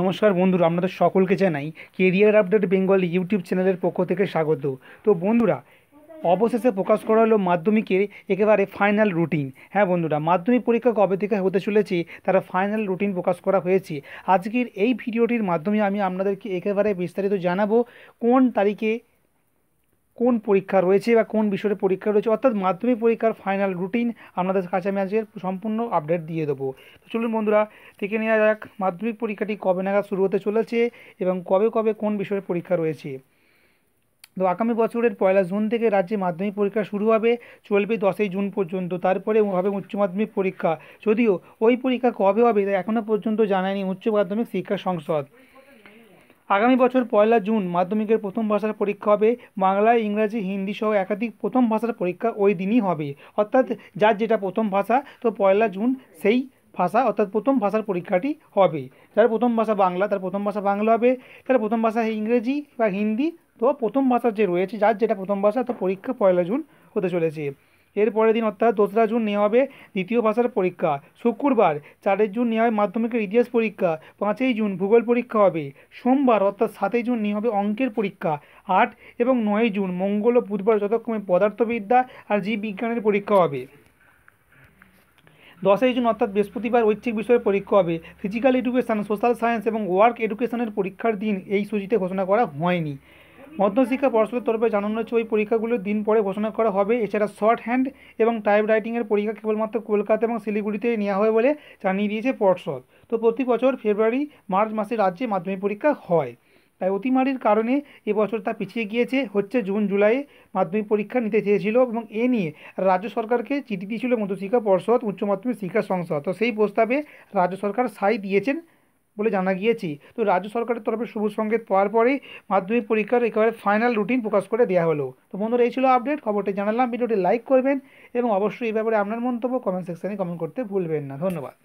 নমস্কার বন্ধুরা আপনাদের সকলকে জানাই কেরিয়ার আপডেট বেঙ্গল ইউটিউব চ্যানেলের পক্ষ থেকে স্বাগত তো বন্ধুরা অবশেষে প্রকাশ করা হলো মাধ্যমিকের একেবারে ফাইনাল রুটিন হ্যাঁ বন্ধুরা মাধ্যমিক পরীক্ষা কবে থেকে হতে চলেছে তারা ফাইনাল রুটিন প্রকাশ করা হয়েছে আজকের এই ভিডিওটির মাধ্যমে আমি আপনাদেরকে একেবারে বিস্তারিত জানাবো কোন তারিখে কোন পরীক্ষা রয়েছে বা কোন বিষয়ের পরীক্ষা রয়েছে অর্থাৎ মাধ্যমিক পরীক্ষার ফাইনাল রুটিন আপনাদের কাছে আমি আজকে সম্পূর্ণ আপডেট দিয়ে দেবো তো চলুন বন্ধুরা দেখে নেওয়া যাক মাধ্যমিক পরীক্ষাটি কবে নাগাদ শুরু হতে চলেছে এবং কবে কবে কোন বিষয়ের পরীক্ষা রয়েছে তো আগামী বছরের পয়লা জুন থেকে রাজ্যে মাধ্যমিক পরীক্ষা শুরু হবে চলবে দশই জুন পর্যন্ত তারপরে হবে উচ্চ মাধ্যমিক পরীক্ষা যদিও ওই পরীক্ষা কবে হবে তা এখনও পর্যন্ত জানায়নি উচ্চ মাধ্যমিক শিক্ষা সংসদ আগামী বছর পয়লা জুন মাধ্যমিকের প্রথম ভাষার পরীক্ষা হবে বাংলা ইংরাজি হিন্দি সহ একাধিক প্রথম ভাষার পরীক্ষা ওই দিনই হবে অর্থাৎ যার যেটা প্রথম ভাষা তো পয়লা জুন সেই ভাষা অর্থাৎ প্রথম ভাষার পরীক্ষাটি হবে যার প্রথম ভাষা বাংলা তার প্রথম ভাষা বাংলা হবে তার প্রথম ভাষা ইংরেজি বা হিন্দি তো প্রথম ভাষা যে রয়েছে যার যেটা প্রথম ভাষা তো পরীক্ষা পয়লা জুন হতে চলেছে এর পরের দিন অর্থাৎ দোসরা জুন নেওয়া হবে দ্বিতীয় ভাষার পরীক্ষা শুক্রবার চারের জুন নেওয়া হবে মাধ্যমিকের ইতিহাস পরীক্ষা পাঁচই জুন ভূগোল পরীক্ষা হবে সোমবার অর্থাৎ সাতই জুন নেওয়া হবে অঙ্কের পরীক্ষা আট এবং নয়ই জুন মঙ্গল ও বুধবার যথাক্রমে পদার্থবিদ্যা আর জীববিজ্ঞানের পরীক্ষা হবে দশই জুন অর্থাৎ বৃহস্পতিবার ঐচ্ছিক বিষয়ের পরীক্ষা হবে ফিজিক্যাল এডুকেশান সোশ্যাল সায়েন্স এবং ওয়ার্ক এডুকেশনের পরীক্ষার দিন এই সূচিতে ঘোষণা করা হয়নি মধ্যশিক্ষা পর্ষদের তরফে জানানো হয়েছে ওই পরীক্ষাগুলো দিন পরে ঘোষণা করা হবে এছাড়া শর্ট হ্যান্ড এবং টাইপ রাইটিংয়ের পরীক্ষা কেবলমাত্র কলকাতা এবং শিলিগুড়িতে নেওয়া হবে বলে জানিয়ে দিয়েছে পর্ষদ তো প্রতি বছর ফেব্রুয়ারি মার্চ মাসে রাজ্যে মাধ্যমিক পরীক্ষা হয় তাই অতিমারির কারণে এবছর তা পিছিয়ে গিয়েছে হচ্ছে জুন জুলাইয়ে মাধ্যমিক পরীক্ষা নিতে চেয়েছিল এবং এ নিয়ে রাজ্য সরকারকে চিঠি দিয়েছিল মধ্যশিক্ষা পর্ষদ উচ্চ মাধ্যমিক শিক্ষা সংসদ তো সেই প্রস্তাবে রাজ্য সরকার সাই দিয়েছেন বলে জানা গিয়েছি তো রাজ্য সরকারের তরফে সবুজ সংকেত পাওয়ার পরেই মাধ্যমিক পরীক্ষার একেবারে ফাইনাল রুটিন প্রকাশ করে দেওয়া হলো তো বন্ধুরা এই ছিল আপডেট খবরটি জানালাম ভিডিওটি লাইক করবেন এবং অবশ্যই এই ব্যাপারে আপনার মন্তব্য কমেন্ট সেকশানে কমেন্ট করতে ভুলবেন না ধন্যবাদ